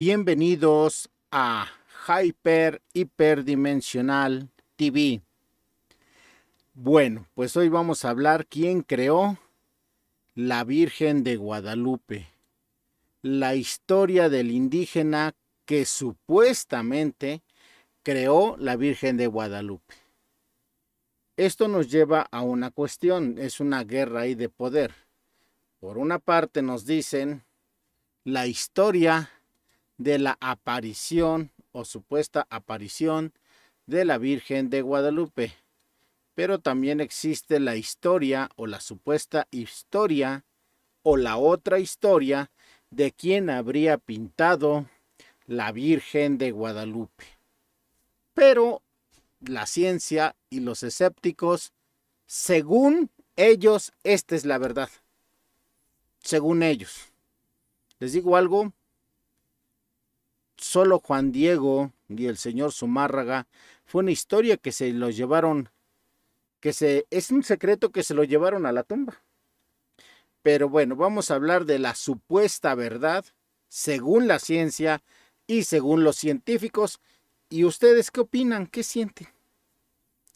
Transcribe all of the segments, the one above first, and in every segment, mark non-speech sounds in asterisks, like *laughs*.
Bienvenidos a Hyper Hiperdimensional TV. Bueno, pues hoy vamos a hablar quién creó la Virgen de Guadalupe. La historia del indígena que supuestamente creó la Virgen de Guadalupe. Esto nos lleva a una cuestión, es una guerra ahí de poder. Por una parte nos dicen la historia de la aparición o supuesta aparición de la Virgen de Guadalupe. Pero también existe la historia o la supuesta historia o la otra historia de quien habría pintado la Virgen de Guadalupe. Pero la ciencia y los escépticos, según ellos, esta es la verdad. Según ellos. Les digo algo, solo Juan Diego y el señor Zumárraga fue una historia que se lo llevaron, que se, es un secreto que se lo llevaron a la tumba. Pero bueno, vamos a hablar de la supuesta verdad, según la ciencia y según los científicos. ¿Y ustedes qué opinan? ¿Qué sienten?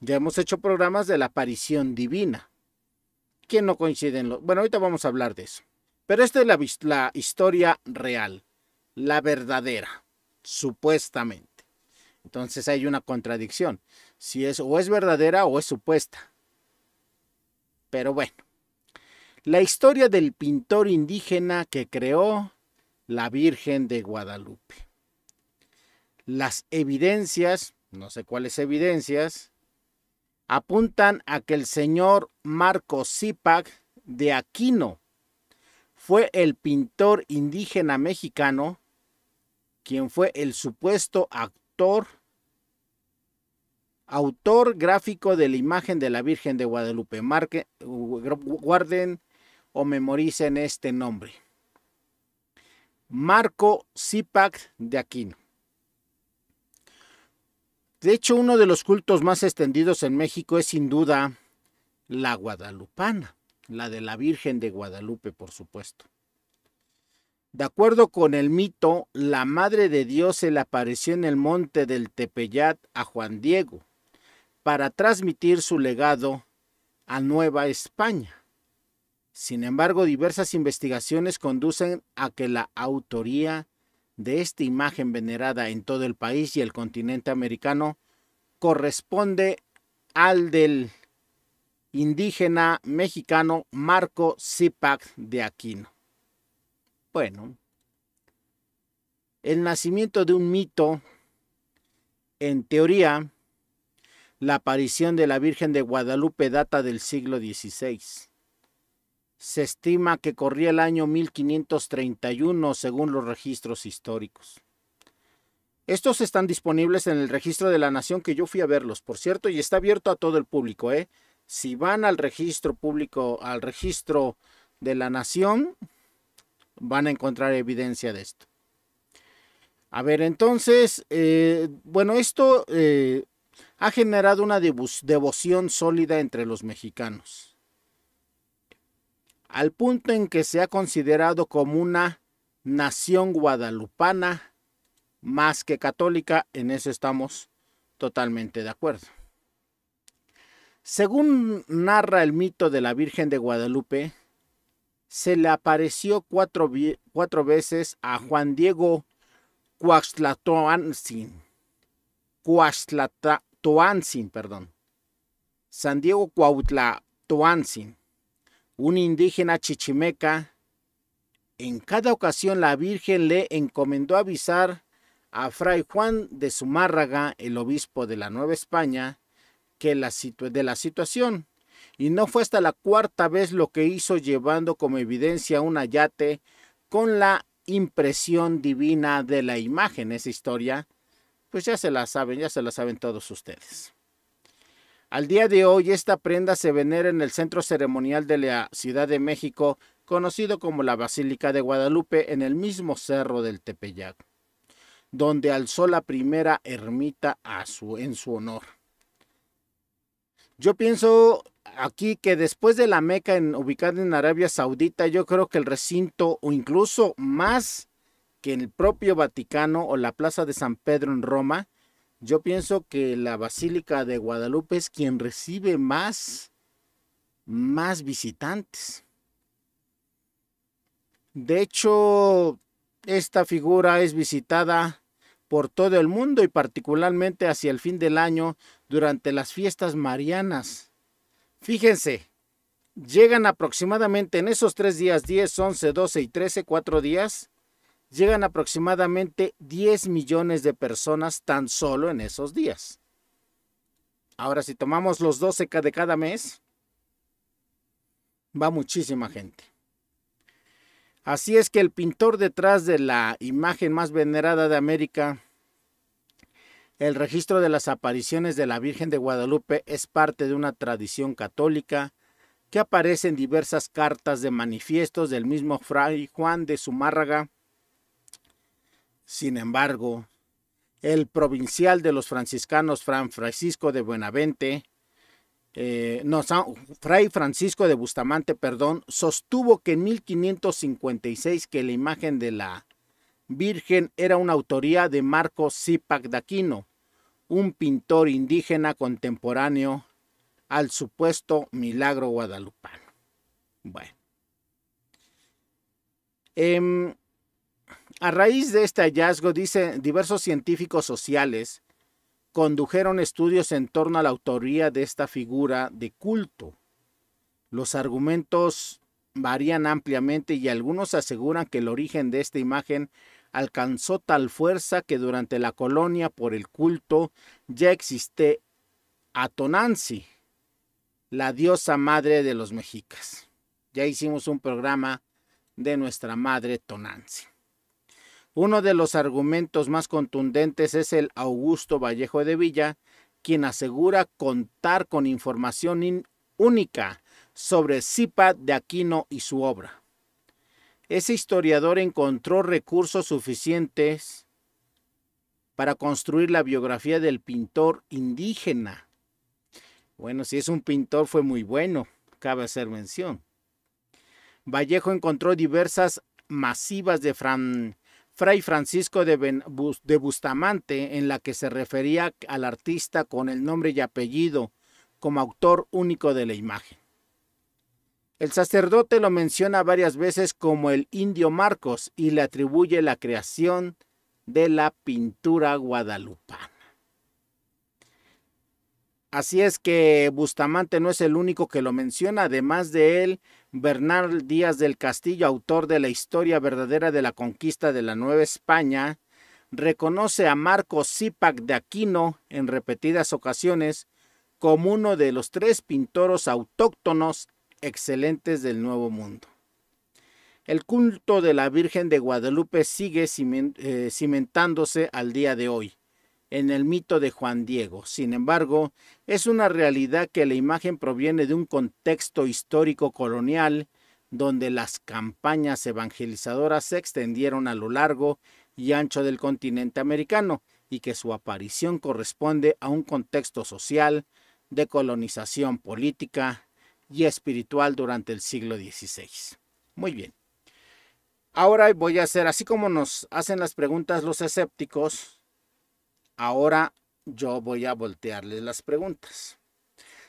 Ya hemos hecho programas de la aparición divina. ¿Quién no coincide en lo... Bueno, ahorita vamos a hablar de eso. Pero esta es la historia real, la verdadera supuestamente. Entonces hay una contradicción. Si es o es verdadera o es supuesta. Pero bueno. La historia del pintor indígena que creó la Virgen de Guadalupe. Las evidencias, no sé cuáles evidencias, apuntan a que el señor Marco Zipac de Aquino fue el pintor indígena mexicano quien fue el supuesto actor, autor gráfico de la imagen de la Virgen de Guadalupe. guarden o memoricen este nombre. Marco Zipac de Aquino. De hecho, uno de los cultos más extendidos en México es sin duda la guadalupana, la de la Virgen de Guadalupe, por supuesto. De acuerdo con el mito, la Madre de Dios se le apareció en el monte del Tepeyat a Juan Diego para transmitir su legado a Nueva España. Sin embargo, diversas investigaciones conducen a que la autoría de esta imagen venerada en todo el país y el continente americano corresponde al del indígena mexicano Marco Zipac de Aquino. Bueno, el nacimiento de un mito, en teoría, la aparición de la Virgen de Guadalupe data del siglo XVI. Se estima que corría el año 1531 según los registros históricos. Estos están disponibles en el registro de la nación que yo fui a verlos, por cierto, y está abierto a todo el público. ¿eh? Si van al registro público, al registro de la nación, van a encontrar evidencia de esto. A ver, entonces, eh, bueno, esto eh, ha generado una devoción sólida entre los mexicanos, al punto en que se ha considerado como una nación guadalupana más que católica, en eso estamos totalmente de acuerdo. Según narra el mito de la Virgen de Guadalupe, se le apareció cuatro, veces a Juan Diego Cuauhtlatoanzin, perdón, San Diego Cuauhtlatoanzin, un indígena chichimeca. En cada ocasión la Virgen le encomendó avisar a Fray Juan de Zumárraga, el obispo de la Nueva España, que la de la situación y no fue hasta la cuarta vez lo que hizo llevando como evidencia un ayate con la impresión divina de la imagen. Esa historia, pues ya se la saben, ya se la saben todos ustedes. Al día de hoy, esta prenda se venera en el centro ceremonial de la Ciudad de México, conocido como la Basílica de Guadalupe, en el mismo cerro del Tepeyac, donde alzó la primera ermita a su, en su honor. Yo pienso aquí que después de la Meca en, ubicada en Arabia Saudita, yo creo que el recinto o incluso más que el propio Vaticano o la Plaza de San Pedro en Roma, yo pienso que la Basílica de Guadalupe es quien recibe más, más visitantes. De hecho, esta figura es visitada por todo el mundo y particularmente hacia el fin del año durante las fiestas marianas Fíjense, llegan aproximadamente en esos tres días, 10, 11, 12 y 13, cuatro días, llegan aproximadamente 10 millones de personas tan solo en esos días. Ahora, si tomamos los 12 de cada mes, va muchísima gente. Así es que el pintor detrás de la imagen más venerada de América, el registro de las apariciones de la Virgen de Guadalupe es parte de una tradición católica que aparece en diversas cartas de manifiestos del mismo Fray Juan de Zumárraga. Sin embargo, el provincial de los franciscanos Fran Francisco de Buenavente, eh, no, Fray Francisco de Bustamante, perdón, sostuvo que en 1556 que la imagen de la Virgen era una autoría de marcos Zipac un pintor indígena contemporáneo al supuesto milagro guadalupano. Bueno. Em, a raíz de este hallazgo, dice, diversos científicos sociales condujeron estudios en torno a la autoría de esta figura de culto. Los argumentos varían ampliamente y algunos aseguran que el origen de esta imagen alcanzó tal fuerza que durante la colonia por el culto ya existe Tonanzi, la diosa madre de los mexicas. Ya hicimos un programa de nuestra madre Tonanzi. Uno de los argumentos más contundentes es el Augusto Vallejo de Villa, quien asegura contar con información única sobre Zipa de Aquino y su obra. Ese historiador encontró recursos suficientes para construir la biografía del pintor indígena. Bueno, si es un pintor fue muy bueno, cabe hacer mención. Vallejo encontró diversas masivas de Fray Francisco de, de Bustamante en la que se refería al artista con el nombre y apellido como autor único de la imagen. El sacerdote lo menciona varias veces como el indio Marcos y le atribuye la creación de la pintura guadalupana. Así es que Bustamante no es el único que lo menciona, además de él, Bernal Díaz del Castillo, autor de la historia verdadera de la conquista de la Nueva España, reconoce a marcos Zipac de Aquino en repetidas ocasiones como uno de los tres pintoros autóctonos excelentes del Nuevo Mundo. El culto de la Virgen de Guadalupe sigue eh, cimentándose al día de hoy en el mito de Juan Diego. Sin embargo, es una realidad que la imagen proviene de un contexto histórico colonial donde las campañas evangelizadoras se extendieron a lo largo y ancho del continente americano y que su aparición corresponde a un contexto social de colonización política, y espiritual durante el siglo XVI. Muy bien. Ahora voy a hacer, así como nos hacen las preguntas los escépticos, ahora yo voy a voltearles las preguntas.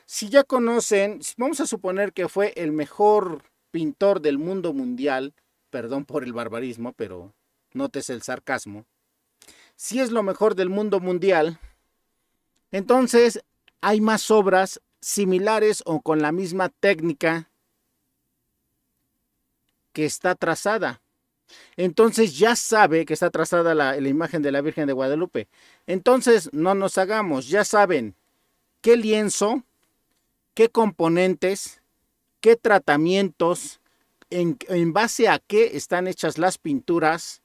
Si ya conocen, vamos a suponer que fue el mejor pintor del mundo mundial, perdón por el barbarismo, pero notes el sarcasmo, si es lo mejor del mundo mundial, entonces hay más obras similares o con la misma técnica que está trazada. Entonces ya sabe que está trazada la, imagen de la Virgen de Guadalupe. Entonces no nos hagamos, ya saben qué lienzo, qué componentes, qué tratamientos, en, en base a qué están hechas las pinturas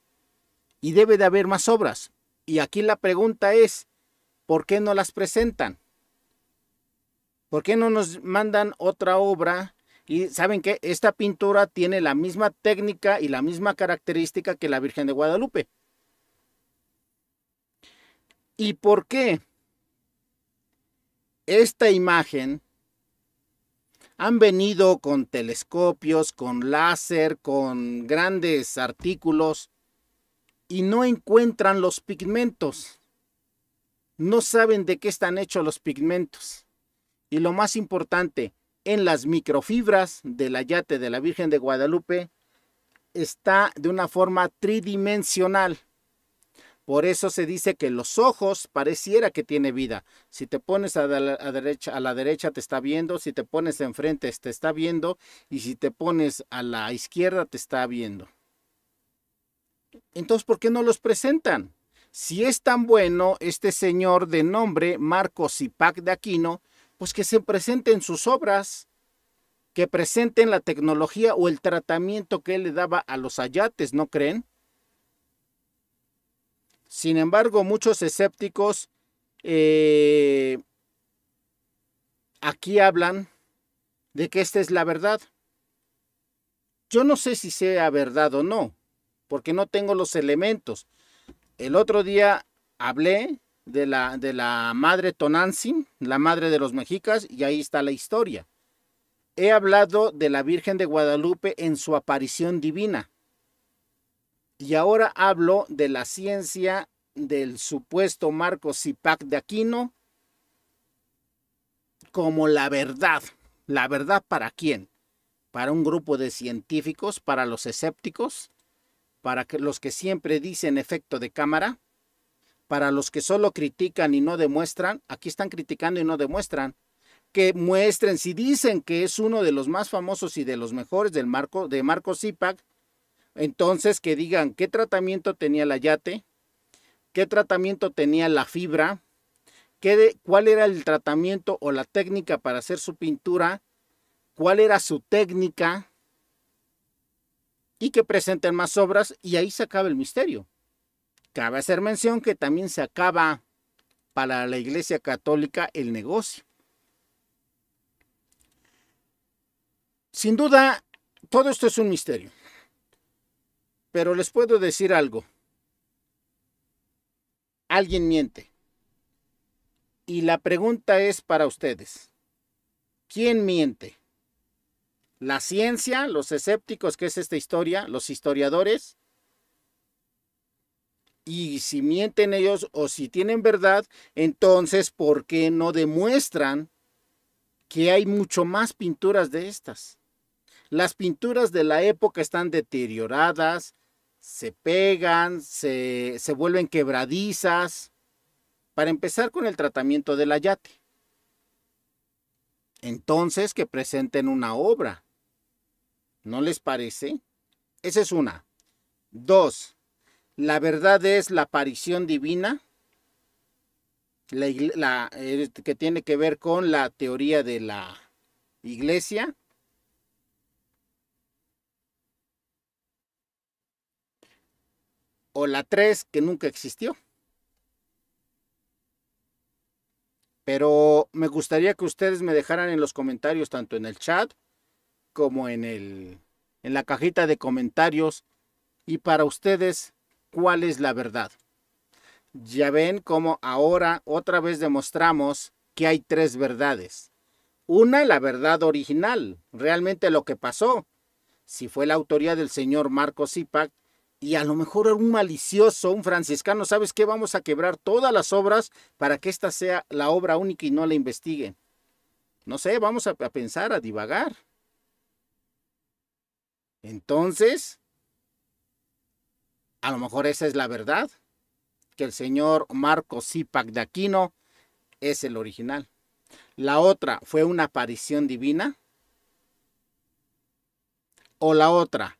y debe de haber más obras. Y aquí la pregunta es, ¿por qué no las presentan? ¿Por qué no nos mandan otra obra? Y saben que esta pintura tiene la misma técnica y la misma característica que la Virgen de Guadalupe. ¿Y por qué esta imagen han venido con telescopios, con láser, con grandes artículos y no encuentran los pigmentos? No saben de qué están hechos los pigmentos y lo más importante, en las microfibras del yate de la Virgen de Guadalupe está de una forma tridimensional. Por eso se dice que los ojos pareciera que tiene vida. Si te pones a la, derecha, a la derecha te está viendo, si te pones enfrente te está viendo y si te pones a la izquierda te está viendo. Entonces, ¿por qué no los presentan? Si es tan bueno este señor de nombre y pac de Aquino, pues que se presenten sus obras, que presenten la tecnología o el tratamiento que él le daba a los ayates, ¿no creen? Sin embargo, muchos escépticos eh, aquí hablan de que esta es la verdad. Yo no sé si sea verdad o no, porque no tengo los elementos. El otro día hablé de la, madre Tonantzin, la madre de los mexicas, y ahí está la historia. He hablado de la Virgen de Guadalupe en su aparición divina. Y ahora hablo de la ciencia del supuesto Marco Zipac de Aquino como la verdad. ¿La verdad para quién? Para un grupo de científicos, para los escépticos, para los que siempre dicen efecto de cámara, para los que solo critican y no demuestran, aquí están criticando y no demuestran, que muestren, si dicen que es uno de los más famosos y de los mejores del marco, de Marco Zipac, entonces que digan qué tratamiento tenía la yate, qué tratamiento tenía la fibra, qué cuál era el tratamiento o la técnica para hacer su pintura, cuál era su técnica, y que presenten más obras y ahí se acaba el misterio. Cabe hacer mención que también se acaba para la Iglesia Católica el negocio. Sin duda, todo esto es un misterio. Pero les puedo decir algo. Alguien miente. Y la pregunta es para ustedes. ¿Quién miente? ¿La ciencia, los escépticos, que es esta historia, los historiadores? y si mienten ellos o si tienen verdad, entonces ¿por qué no demuestran que hay mucho más pinturas de estas? Las pinturas de la época están deterioradas, se pegan, se, se vuelven quebradizas. Para empezar con el tratamiento del ayate. Entonces que presenten una obra. ¿No les parece? Esa es una. Dos, la verdad es la aparición divina, la, eh, que tiene que ver con la teoría de la iglesia. O la 3, que nunca existió. Pero me gustaría que ustedes me dejaran en los comentarios, tanto en el chat como en, el, en la cajita de comentarios. Y para ustedes, cuál es la verdad. Ya ven cómo ahora otra vez demostramos que hay tres verdades. Una, la verdad original, realmente lo que pasó, si fue la autoría del señor Marco Zipac, y a lo mejor era un malicioso, un franciscano, ¿sabes qué? Vamos a quebrar todas las obras para que esta sea la obra única y no la investiguen. No sé, vamos a pensar, a divagar. Entonces, a lo mejor esa es la verdad, que el señor Marco Zipac de Aquino es el original. La otra fue una aparición divina. O la otra,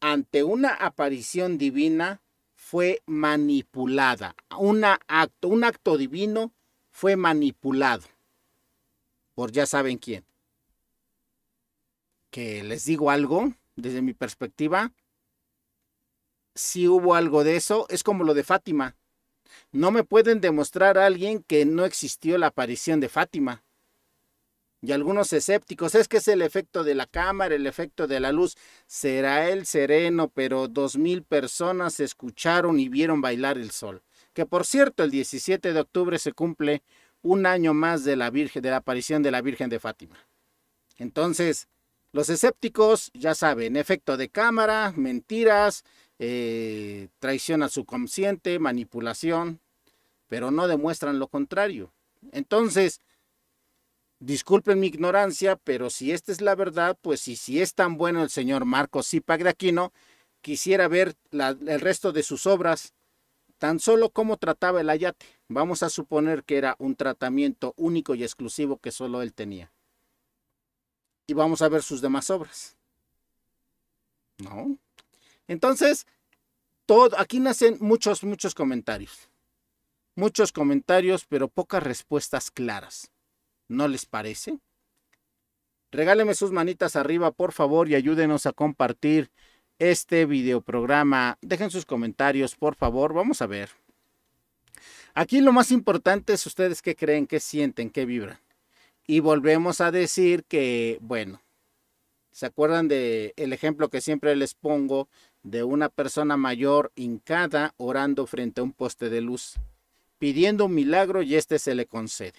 ante una aparición divina fue manipulada. un acto divino fue manipulado. Por ya saben quién. Que les digo algo desde mi perspectiva, si hubo algo de eso, es como lo de Fátima. No me pueden demostrar a alguien que no existió la aparición de Fátima. Y algunos escépticos, es que es el efecto de la cámara, el efecto de la luz. Será el sereno, pero dos mil personas escucharon y vieron bailar el sol. Que por cierto, el 17 de octubre se cumple un año más de la, Virgen, de la aparición de la Virgen de Fátima. Entonces, los escépticos, ya saben, efecto de cámara, mentiras, eh, traición a su consciente, manipulación, pero no demuestran lo contrario. Entonces, disculpen mi ignorancia, pero si esta es la verdad, pues y si es tan bueno el señor Marcos Zipac de Aquino, quisiera ver el resto de sus obras, tan solo cómo trataba el ayate. Vamos a suponer que era un tratamiento único y exclusivo que solo él tenía. Y vamos a ver sus demás obras. ¿No? Entonces, todo, aquí nacen muchos, muchos comentarios. Muchos comentarios, pero pocas respuestas claras. ¿No les parece? Regáleme sus manitas arriba, por favor, y ayúdenos a compartir este programa Dejen sus comentarios, por favor. Vamos a ver. Aquí lo más importante es ustedes qué creen, qué sienten, qué vibran. Y volvemos a decir que, bueno, ¿se acuerdan del el ejemplo que siempre les pongo de una persona mayor hincada orando frente a un poste de luz, pidiendo un milagro y éste se le concede.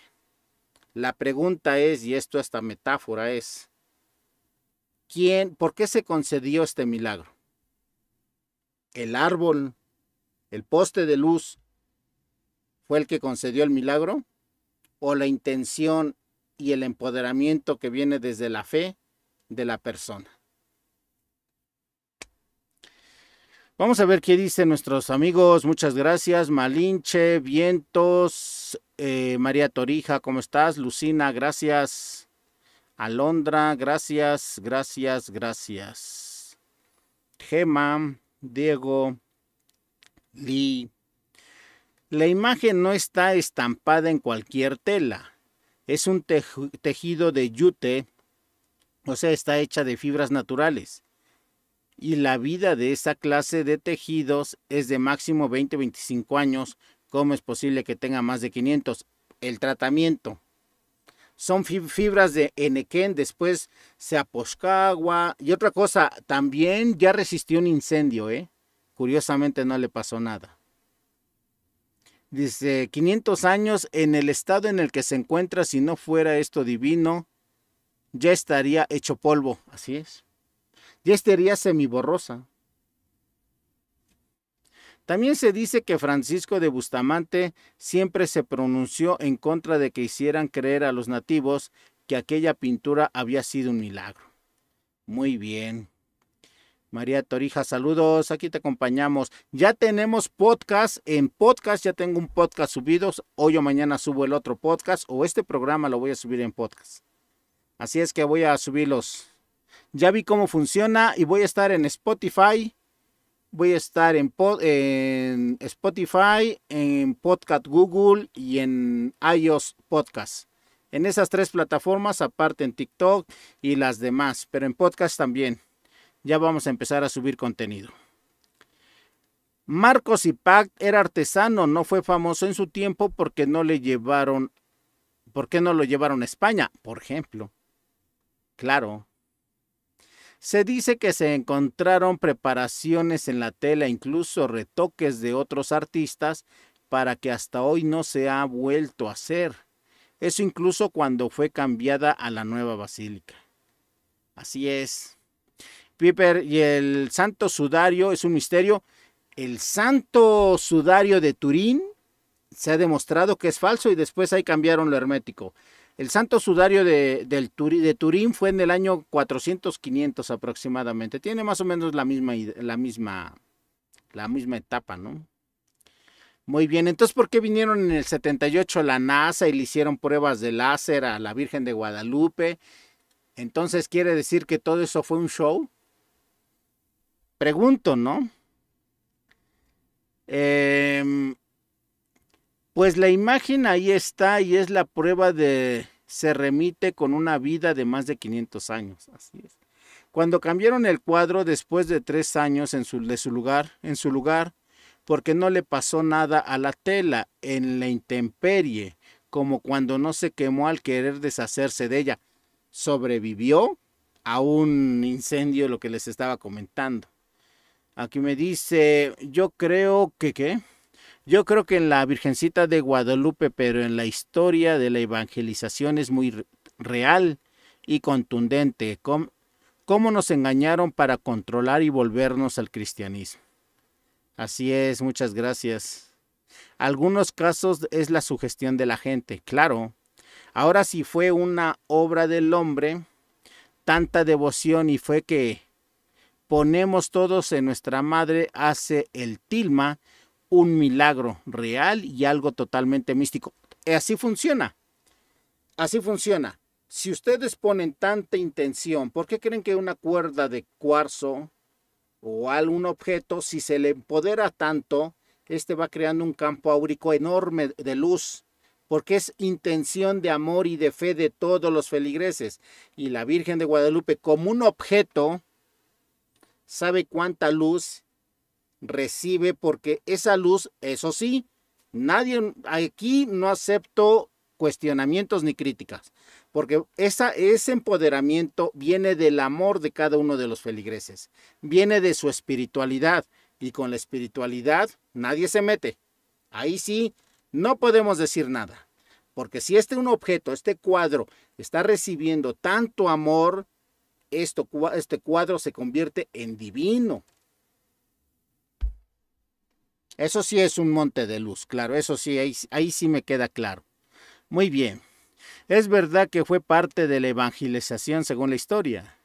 La pregunta es, y esto esta metáfora es, ¿quién, por qué se concedió este milagro? ¿El árbol, el poste de luz, fue el que concedió el milagro? ¿O la intención y el empoderamiento que viene desde la fe de la persona? Vamos a ver qué dicen nuestros amigos. Muchas gracias. Malinche, Vientos, eh, María Torija, ¿cómo estás? Lucina, gracias. Alondra, gracias, gracias, gracias. Gema, Diego, Lee. La imagen no está estampada en cualquier tela. Es un tejido de yute, o sea, está hecha de fibras naturales y la vida de esa clase de tejidos es de máximo 20-25 años. ¿Cómo es posible que tenga más de 500? El tratamiento. Son fibras de enequén, después se aposcagua. Y otra cosa, también ya resistió un incendio, ¿eh? Curiosamente no le pasó nada. Dice, 500 años en el estado en el que se encuentra, si no fuera esto divino, ya estaría hecho polvo. Así es ya estaría semiborrosa. También se dice que Francisco de Bustamante siempre se pronunció en contra de que hicieran creer a los nativos que aquella pintura había sido un milagro. Muy bien. María Torija, saludos, aquí te acompañamos. Ya tenemos podcast en podcast, ya tengo un podcast subido, hoy o mañana subo el otro podcast o este programa lo voy a subir en podcast. Así es que voy a subirlos ya vi cómo funciona y voy a estar en Spotify. Voy a estar en, Spotify, en Podcast Google y en iOS Podcast. En esas tres plataformas, aparte en TikTok y las demás, pero en podcast también. Ya vamos a empezar a subir contenido. Marcos Ipac era artesano, no fue famoso en su tiempo porque no le llevaron, ¿por qué no lo llevaron a España, por ejemplo? Claro, se dice que se encontraron preparaciones en la tela, incluso retoques de otros artistas, para que hasta hoy no se ha vuelto a hacer. Eso incluso cuando fue cambiada a la nueva basílica. Así es. Piper y el santo sudario es un misterio. El santo sudario de Turín se ha demostrado que es falso y después ahí cambiaron lo hermético. El santo sudario de, de Turín fue en el año 400-500 aproximadamente. Tiene más o menos la misma, la, misma, la misma etapa, ¿no? Muy bien, entonces, ¿por qué vinieron en el 78 la NASA y le hicieron pruebas de láser a la Virgen de Guadalupe? Entonces, ¿quiere decir que todo eso fue un show? Pregunto, ¿no? Em, pues la imagen ahí está y es la prueba de se remite con una vida de más de 500 años, así es. Cuando cambiaron el cuadro después de tres años en su, lugar, en su lugar, porque no le pasó nada a la tela en la intemperie, como cuando no se quemó al querer deshacerse de ella, sobrevivió a un incendio, lo que les estaba comentando. Aquí me dice, yo creo que qué. Yo creo que en la Virgencita de Guadalupe, pero en la historia de la evangelización es muy real y contundente. ¿Cómo, nos engañaron para controlar y volvernos al cristianismo? Así es, muchas gracias. Algunos casos es la sugestión de la gente, claro. Ahora si fue una obra del hombre, tanta devoción y fue que ponemos todos en nuestra madre hace el tilma un milagro real y algo totalmente místico. Eh, así funciona. Así funciona. Si ustedes ponen tanta intención, ¿por qué creen que una cuerda de cuarzo o algún objeto, si se le empodera tanto, este va creando un campo áurico enorme de luz? Porque es intención de amor y de fe de todos los feligreses. Y la Virgen de Guadalupe, como un objeto, sabe cuánta luz recibe porque esa luz, eso sí, nadie, aquí no acepto cuestionamientos ni críticas, porque esa, ese empoderamiento viene del amor de cada uno de los feligreses, viene de su espiritualidad y con la espiritualidad nadie se mete. Ahí sí, no podemos decir nada, porque si este un objeto, este cuadro, está recibiendo tanto amor, esto, este cuadro se convierte en divino, eso sí es un monte de luz, claro, eso sí, ahí, ahí sí me queda claro. Muy bien. Es verdad que fue parte de la evangelización según la historia.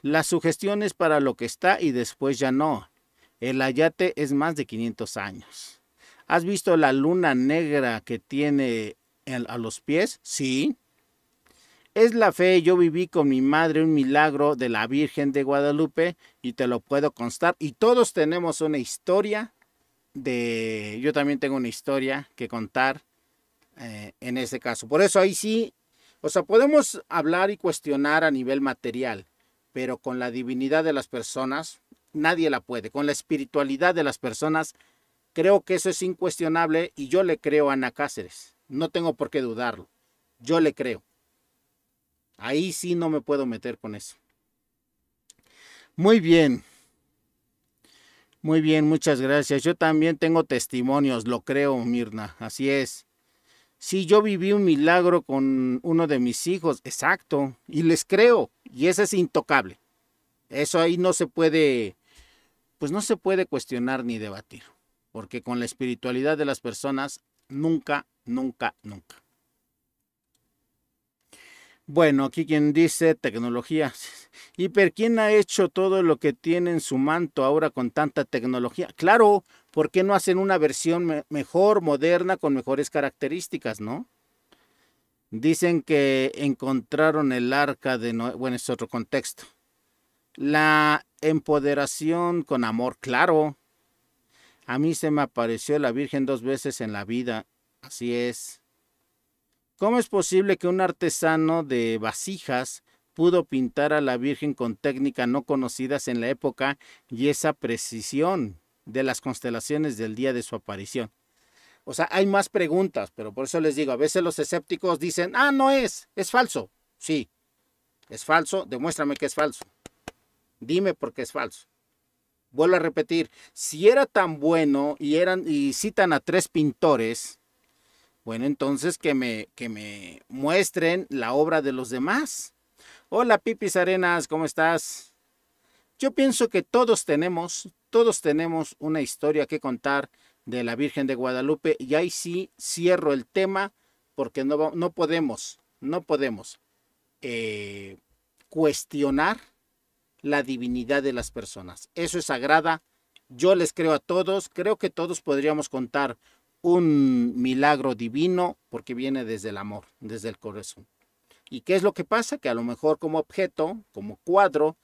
La sugestión es para lo que está y después ya no. El ayate es más de 500 años. ¿Has visto la luna negra que tiene a los pies? Sí. Es la fe, yo viví con mi madre un milagro de la Virgen de Guadalupe y te lo puedo constar. Y todos tenemos una historia de yo también tengo una historia que contar eh, en ese caso. Por eso ahí sí, o sea, podemos hablar y cuestionar a nivel material, pero con la divinidad de las personas nadie la puede. Con la espiritualidad de las personas creo que eso es incuestionable y yo le creo a Ana Cáceres. No tengo por qué dudarlo. Yo le creo. Ahí sí no me puedo meter con eso. Muy bien. Muy bien, muchas gracias. Yo también tengo testimonios, lo creo, Mirna, así es. si yo viví un milagro con uno de mis hijos, exacto, y les creo, y ese es intocable. Eso ahí no se puede, pues no se puede cuestionar ni debatir, porque con la espiritualidad de las personas, nunca, nunca, nunca. Bueno, aquí quien dice tecnología. ¿Y *laughs* per quién ha hecho todo lo que tiene en su manto ahora con tanta tecnología? Claro, ¿por qué no hacen una versión mejor, moderna, con mejores características, no? Dicen que encontraron el arca de Bueno, es otro contexto. La empoderación con amor, claro. A mí se me apareció la Virgen dos veces en la vida. Así es. ¿Cómo es posible que un artesano de vasijas pudo pintar a la Virgen con técnicas no conocidas en la época y esa precisión de las constelaciones del día de su aparición? O sea, hay más preguntas, pero por eso les digo, a veces los escépticos dicen, ah, no es, es falso. Sí, es falso, demuéstrame que es falso. Dime por qué es falso. Vuelvo a repetir, si era tan bueno y eran y citan a tres pintores, bueno, entonces que me, que me muestren la obra de los demás. Hola Pipis Arenas, ¿cómo estás? Yo pienso que todos tenemos, todos tenemos una historia que contar de la Virgen de Guadalupe y ahí sí cierro el tema porque no, no podemos, no podemos eh, cuestionar la divinidad de las personas. Eso es sagrada. Yo les creo a todos, creo que todos podríamos contar un milagro divino porque viene desde el amor, desde el corazón. ¿Y qué es lo que pasa? Que a lo mejor como objeto, como cuadro,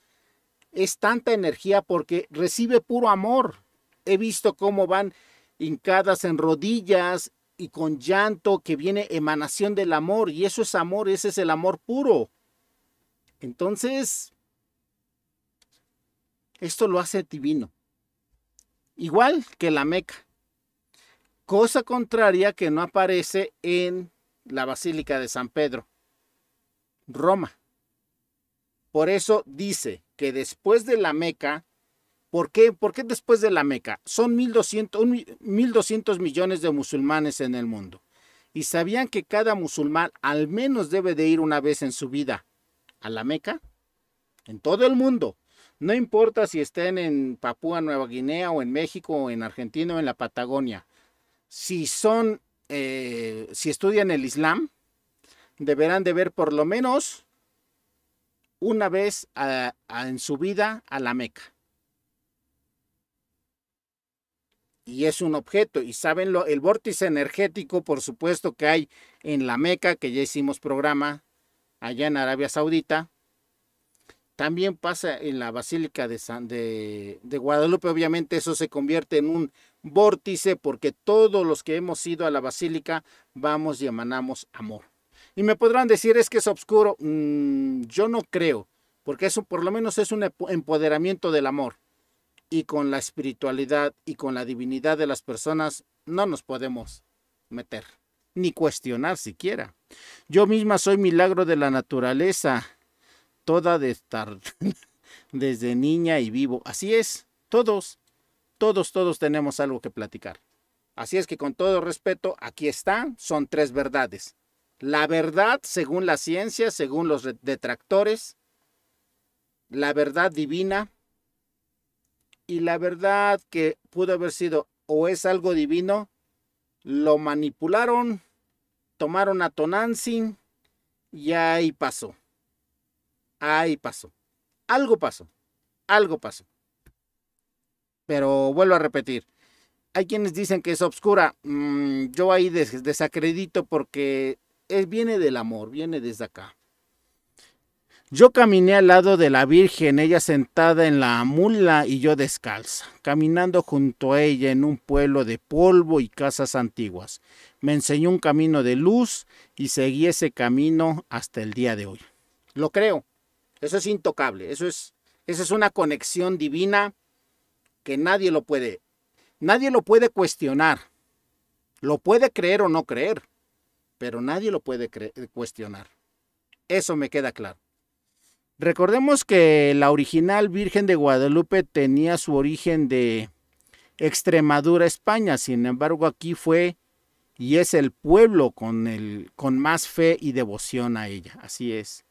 es tanta energía porque recibe puro amor. He visto cómo van hincadas en rodillas y con llanto que viene emanación del amor y eso es amor, ese es el amor puro. Entonces, esto lo hace divino. Igual que la Meca cosa contraria que no aparece en la Basílica de San Pedro, Roma. Por eso dice que después de la Meca, ¿por qué, ¿Por qué después de la Meca? Son 1.200, millones de musulmanes en el mundo. Y sabían que cada musulmán al menos debe de ir una vez en su vida a la Meca, en todo el mundo. No importa si estén en Papúa Nueva Guinea o en México o en Argentina o en la Patagonia si son, eh, si estudian el Islam, deberán de ver por lo menos una vez en su vida a la Meca. Y es un objeto, y saben el vórtice energético, por supuesto, que hay en la Meca, que ya hicimos programa allá en Arabia Saudita, también pasa en la Basílica de, de, Guadalupe, obviamente eso se convierte en un vórtice porque todos los que hemos ido a la Basílica vamos y emanamos amor. Y me podrán decir, es que es oscuro. Mm, yo no creo, porque eso por lo menos es un empoderamiento del amor. Y con la espiritualidad y con la divinidad de las personas no nos podemos meter, ni cuestionar siquiera. Yo misma soy milagro de la naturaleza toda de estar *laughs* desde niña y vivo. Así es, todos, todos, todos tenemos algo que platicar. Así es que con todo respeto, aquí están son tres verdades. La verdad según la ciencia, según los detractores, la verdad divina y la verdad que pudo haber sido o es algo divino, lo manipularon, tomaron a Tonantzin y ahí pasó ahí pasó. Algo pasó. Algo pasó. Pero vuelvo a repetir. Hay quienes dicen que es obscura. Mm, yo ahí desacredito porque es, viene del amor, viene desde acá. Yo caminé al lado de la Virgen, ella sentada en la mula y yo descalza, caminando junto a ella en un pueblo de polvo y casas antiguas. Me enseñó un camino de luz y seguí ese camino hasta el día de hoy. Lo creo, eso es intocable, eso es, esa es una conexión divina que nadie lo puede, nadie lo puede cuestionar. Lo puede creer o no creer, pero nadie lo puede cuestionar. Eso me queda claro. Recordemos que la original Virgen de Guadalupe tenía su origen de Extremadura, España. Sin embargo, aquí fue y es el pueblo con, el, con más fe y devoción a ella. Así es.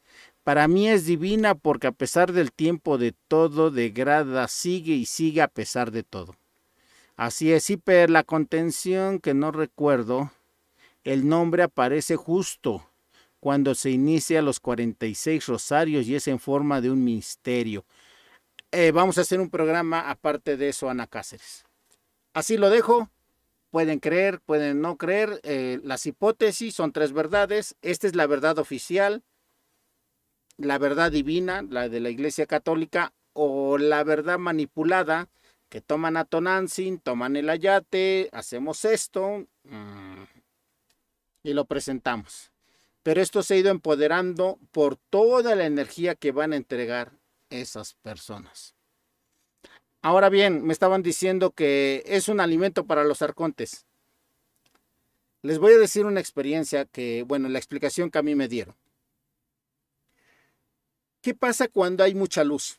Para mí es divina porque a pesar del tiempo de todo degrada, sigue y sigue a pesar de todo. Así es, Hiper, la contención que no recuerdo, el nombre aparece justo cuando se inicia los 46 rosarios y es en forma de un misterio. Eh, vamos a hacer un programa aparte de eso, Ana Cáceres. Así lo dejo. Pueden creer, pueden no creer. Eh, las hipótesis son tres verdades. Esta es la verdad oficial la verdad divina, la de la Iglesia Católica, o la verdad manipulada, que toman a Tonantzin, toman el ayate, hacemos esto mm, y lo presentamos. Pero esto se ha ido empoderando por toda la energía que van a entregar esas personas. Ahora bien, me estaban diciendo que es un alimento para los arcontes. Les voy a decir una experiencia que, bueno, la explicación que a mí me dieron. ¿Qué pasa cuando hay mucha luz?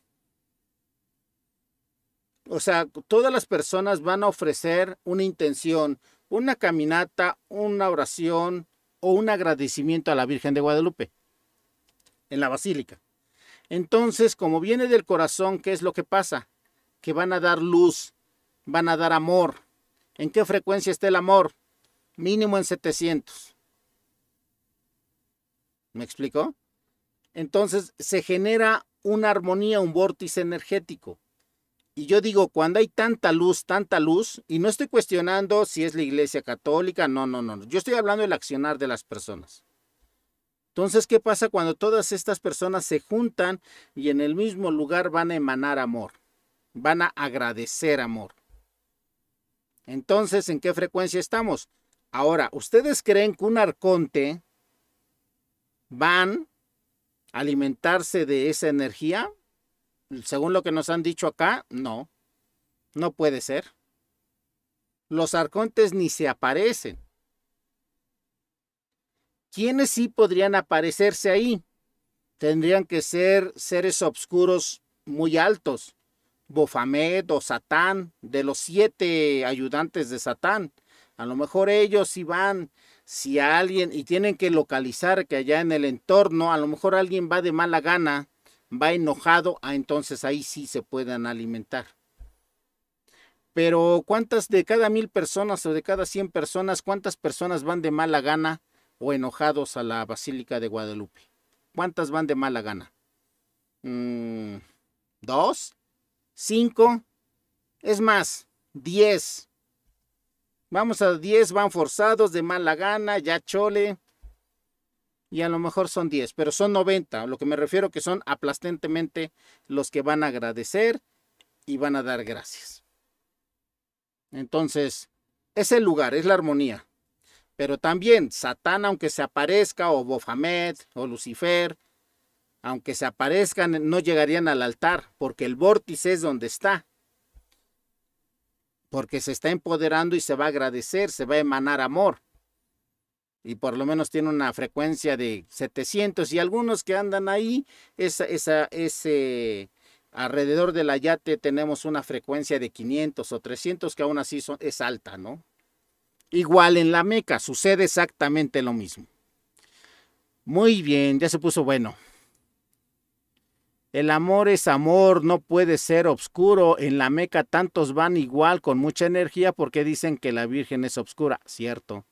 O sea, todas las personas van a ofrecer una intención, una caminata, una oración o un agradecimiento a la Virgen de Guadalupe en la basílica. Entonces, como viene del corazón, ¿qué es lo que pasa? Que van a dar luz, van a dar amor. ¿En qué frecuencia está el amor? Mínimo en 700. ¿Me explico? Entonces se genera una armonía, un vórtice energético. Y yo digo, cuando hay tanta luz, tanta luz, y no estoy cuestionando si es la iglesia católica, no, no, no, yo estoy hablando del accionar de las personas. Entonces, ¿qué pasa cuando todas estas personas se juntan y en el mismo lugar van a emanar amor? Van a agradecer amor. Entonces, ¿en qué frecuencia estamos? Ahora, ¿ustedes creen que un arconte van alimentarse de esa energía? Según lo que nos han dicho acá, no. No puede ser. Los arcontes ni se aparecen. ¿Quiénes sí podrían aparecerse ahí? Tendrían que ser seres obscuros muy altos. Bofamed o Satán, de los siete ayudantes de Satán. A lo mejor ellos sí van si a alguien, y tienen que localizar que allá en el entorno, a lo mejor alguien va de mala gana, va enojado, ah, entonces ahí sí se pueden alimentar. Pero ¿cuántas de cada mil personas o de cada cien personas, cuántas personas van de mala gana o enojados a la Basílica de Guadalupe? ¿Cuántas van de mala gana? Mm, ¿Dos? ¿Cinco? Es más, diez. Vamos a 10, van forzados, de mala gana, ya chole. Y a lo mejor son 10, pero son 90. Lo que me refiero que son aplastantemente los que van a agradecer y van a dar gracias. Entonces, es el lugar, es la armonía. Pero también Satán, aunque se aparezca, o Bofamet, o Lucifer, aunque se aparezcan, no llegarían al altar, porque el vórtice es donde está porque se está empoderando y se va a agradecer, se va a emanar amor. Y por lo menos tiene una frecuencia de 700 y algunos que andan ahí, esa, esa, ese, alrededor de la yate tenemos una frecuencia de 500 o 300 que aún así son, es alta, ¿no? Igual en la Meca sucede exactamente lo mismo. Muy bien, ya se puso bueno. El amor es amor, no puede ser obscuro. En la Meca tantos van igual con mucha energía porque dicen que la Virgen es obscura, cierto.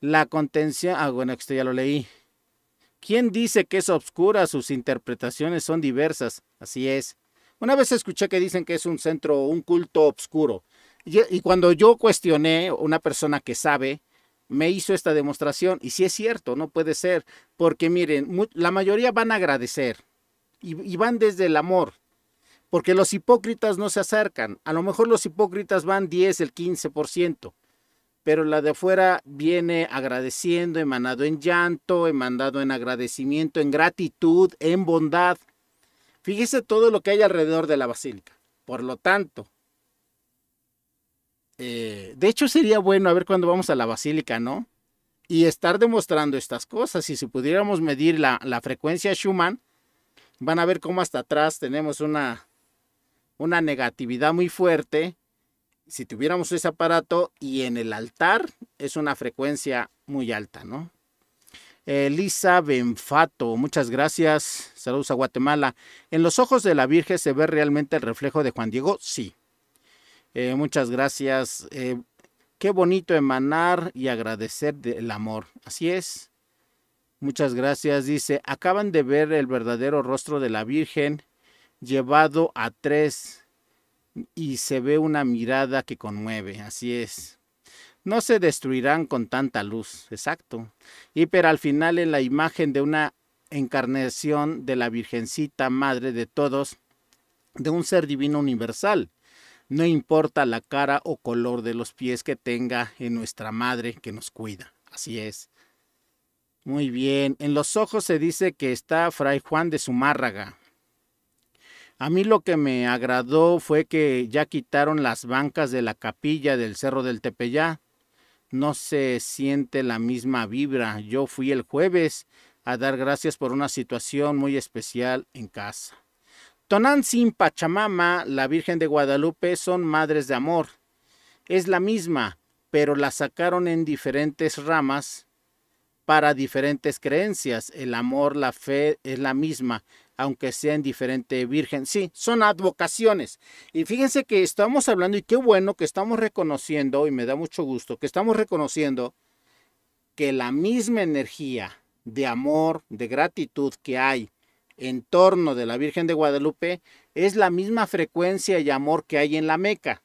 La contención, ah bueno, esto ya lo leí. ¿Quién dice que es obscura? Sus interpretaciones son diversas, así es. Una vez escuché que dicen que es un centro, un culto obscuro. Y, cuando yo cuestioné, una persona que sabe, me hizo esta demostración. Y si es cierto, no puede ser. Porque miren, la mayoría van a agradecer y, van desde el amor, porque los hipócritas no se acercan. A lo mejor los hipócritas van 10, el 15%, pero la de afuera viene agradeciendo, emanado en llanto, emanado en agradecimiento, en gratitud, en bondad. Fíjese todo lo que hay alrededor de la basílica. Por lo tanto, eh, de hecho sería bueno a ver cuando vamos a la basílica, ¿no? Y estar demostrando estas cosas. Y si pudiéramos medir la, la frecuencia Schumann, Van a ver cómo hasta atrás tenemos una, una negatividad muy fuerte. Si tuviéramos ese aparato y en el altar es una frecuencia muy alta, ¿no? Elisa Benfato, muchas gracias. Saludos a Guatemala. ¿En los ojos de la Virgen se ve realmente el reflejo de Juan Diego? Sí. Eh, muchas gracias. Eh, qué bonito emanar y agradecer el amor. Así es. Muchas gracias. Dice, acaban de ver el verdadero rostro de la Virgen llevado a tres y se ve una mirada que conmueve. Así es. No se destruirán con tanta luz, exacto. Y pero al final en la imagen de una encarnación de la Virgencita Madre de todos, de un ser divino universal. No importa la cara o color de los pies que tenga en nuestra Madre que nos cuida. Así es. Muy bien. En los ojos se dice que está Fray Juan de Zumárraga. A mí lo que me agradó fue que ya quitaron las bancas de la capilla del Cerro del Tepeyá. No se siente la misma vibra. Yo fui el jueves a dar gracias por una situación muy especial en casa. Tonantzin, Pachamama, la Virgen de Guadalupe son madres de amor. Es la misma, pero la sacaron en diferentes ramas para diferentes creencias. El amor, la fe es la misma, aunque sea en diferente virgen. Sí, son advocaciones. Y fíjense que estamos hablando, y qué bueno que estamos reconociendo, y me da mucho gusto, que estamos reconociendo que la misma energía de amor, de gratitud que hay en torno de la Virgen de Guadalupe es la misma frecuencia y amor que hay en la Meca.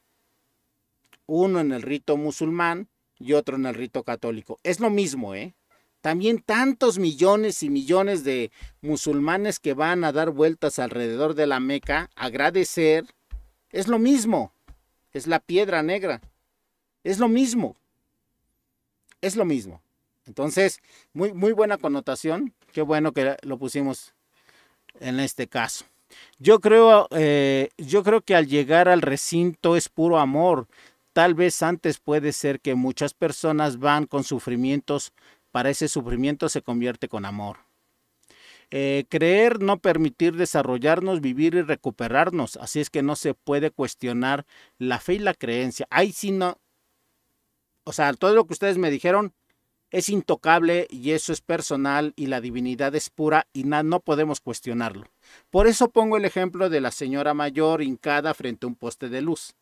Uno en el rito musulmán y otro en el rito católico. Es lo mismo, ¿eh? también tantos millones y millones de musulmanes que van a dar vueltas alrededor de la Meca, agradecer, es lo mismo, es la piedra negra, es lo mismo, es lo mismo. Entonces, muy, muy buena connotación, qué bueno que lo pusimos en este caso. Yo creo, eh, yo creo que al llegar al recinto es puro amor. Tal vez antes puede ser que muchas personas van con sufrimientos para ese sufrimiento se convierte con amor. Eh, creer no permitir desarrollarnos, vivir y recuperarnos. Así es que no se puede cuestionar la fe y la creencia. Ahí sí no. O sea, todo lo que ustedes me dijeron es intocable y eso es personal y la divinidad es pura y no podemos cuestionarlo. Por eso pongo el ejemplo de la señora mayor hincada frente a un poste de luz.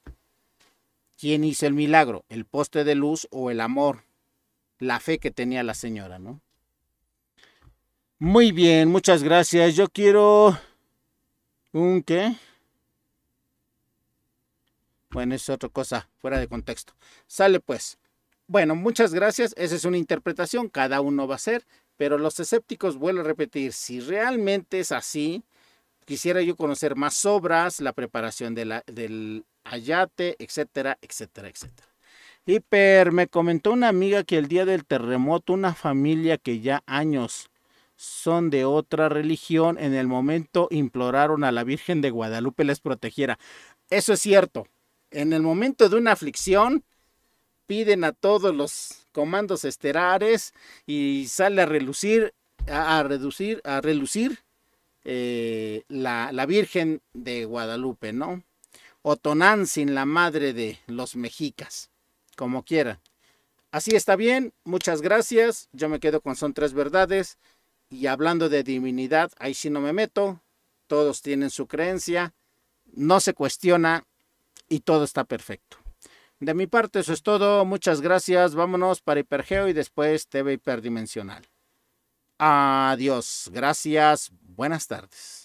¿Quién hizo el milagro? ¿El poste de luz o el amor? la fe que tenía la señora, ¿no? Muy bien, muchas gracias. Yo quiero un qué? Bueno, es otra cosa, fuera de contexto. Sale pues. Bueno, muchas gracias. Esa es una interpretación, cada uno va a ser, pero los escépticos, vuelvo a repetir, si realmente es así, quisiera yo conocer más obras, la preparación de la, del ayate, etcétera, etcétera, etcétera. Hiper, me comentó una amiga que el día del terremoto una familia que ya años son de otra religión, en el momento imploraron a la Virgen de Guadalupe les protegiera. Eso es cierto. En el momento de una aflicción, piden a todos los comandos esterares y sale a relucir, a, reducir, a relucir eh, la, Virgen de Guadalupe, ¿no? sin la madre de los mexicas como quiera. Así está bien, muchas gracias. Yo me quedo con Son Tres Verdades. Y hablando de divinidad, ahí sí no me meto. Todos tienen su creencia, no se cuestiona y todo está perfecto. De mi parte eso es todo, muchas gracias, vámonos para Hipergeo y después TV Hiperdimensional. Adiós, gracias, buenas tardes.